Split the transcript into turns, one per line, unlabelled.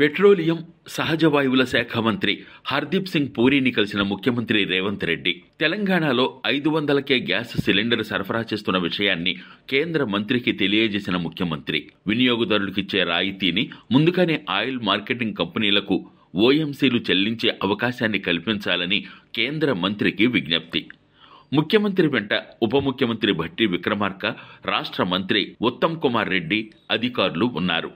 petroleum సహజ వాయువుల శాఖ మంత్రి హర్దీప్ సింగ్ పూరిని కలిసిన ముఖ్యమంత్రి రేవంత్ రెడ్డి తెలంగాణలో ఐదు వందలకే గ్యాస్ సిలిండర్ సరఫరా చేస్తున్న విషయాన్ని కేంద్ర మంత్రికి తెలియజేసిన ముఖ్యమంత్రి వినియోగదారుడికిచ్చే రాయితీని ముందుగానే ఆయిల్ మార్కెటింగ్ కంపెనీలకు ఓఎంసీలు చెల్లించే అవకాశాన్ని కల్పించాలని కేంద్ర మంత్రికి విజ్ఞప్తి ముఖ్యమంత్రి వెంట ఉప ముఖ్యమంత్రి భట్టి విక్రమార్క రాష్ట్ర మంత్రి ఉత్తమ్ కుమార్ రెడ్డి అధికారులు ఉన్నారు